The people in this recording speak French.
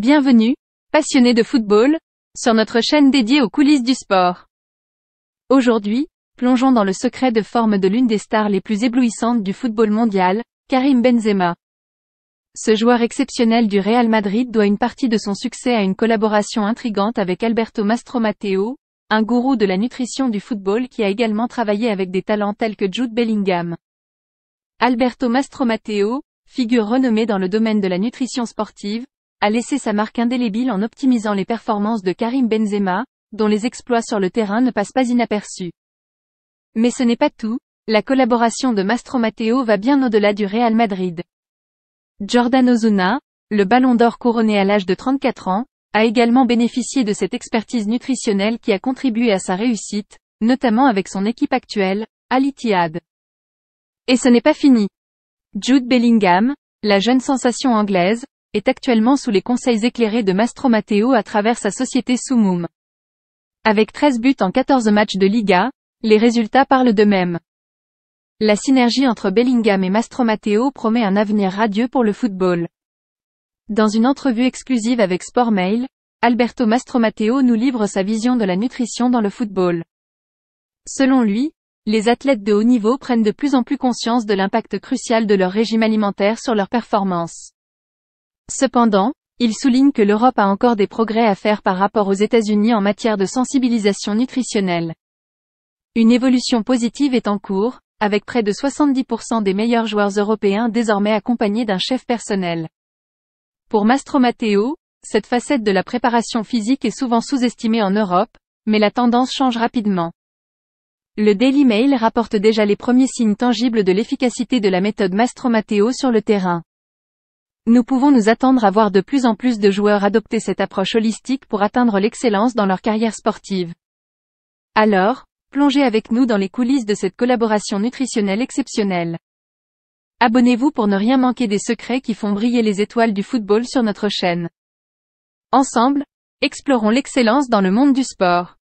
Bienvenue, passionnés de football, sur notre chaîne dédiée aux coulisses du sport. Aujourd'hui, plongeons dans le secret de forme de l'une des stars les plus éblouissantes du football mondial, Karim Benzema. Ce joueur exceptionnel du Real Madrid doit une partie de son succès à une collaboration intrigante avec Alberto Mastromateo, un gourou de la nutrition du football qui a également travaillé avec des talents tels que Jude Bellingham. Alberto Mastromateo, figure renommée dans le domaine de la nutrition sportive, a laissé sa marque indélébile en optimisant les performances de Karim Benzema, dont les exploits sur le terrain ne passent pas inaperçus. Mais ce n'est pas tout, la collaboration de Mastro Matteo va bien au-delà du Real Madrid. Jordan Ozuna, le ballon d'or couronné à l'âge de 34 ans, a également bénéficié de cette expertise nutritionnelle qui a contribué à sa réussite, notamment avec son équipe actuelle, Al Et ce n'est pas fini. Jude Bellingham, la jeune sensation anglaise, est actuellement sous les conseils éclairés de Mastromateo à travers sa société Sumum. Avec 13 buts en 14 matchs de Liga, les résultats parlent d'eux-mêmes. La synergie entre Bellingham et Mastromateo promet un avenir radieux pour le football. Dans une entrevue exclusive avec Sportmail, Alberto Mastro nous livre sa vision de la nutrition dans le football. Selon lui, les athlètes de haut niveau prennent de plus en plus conscience de l'impact crucial de leur régime alimentaire sur leur performance. Cependant, il souligne que l'Europe a encore des progrès à faire par rapport aux États-Unis en matière de sensibilisation nutritionnelle. Une évolution positive est en cours, avec près de 70% des meilleurs joueurs européens désormais accompagnés d'un chef personnel. Pour Mastro cette facette de la préparation physique est souvent sous-estimée en Europe, mais la tendance change rapidement. Le Daily Mail rapporte déjà les premiers signes tangibles de l'efficacité de la méthode Mastro sur le terrain. Nous pouvons nous attendre à voir de plus en plus de joueurs adopter cette approche holistique pour atteindre l'excellence dans leur carrière sportive. Alors, plongez avec nous dans les coulisses de cette collaboration nutritionnelle exceptionnelle. Abonnez-vous pour ne rien manquer des secrets qui font briller les étoiles du football sur notre chaîne. Ensemble, explorons l'excellence dans le monde du sport.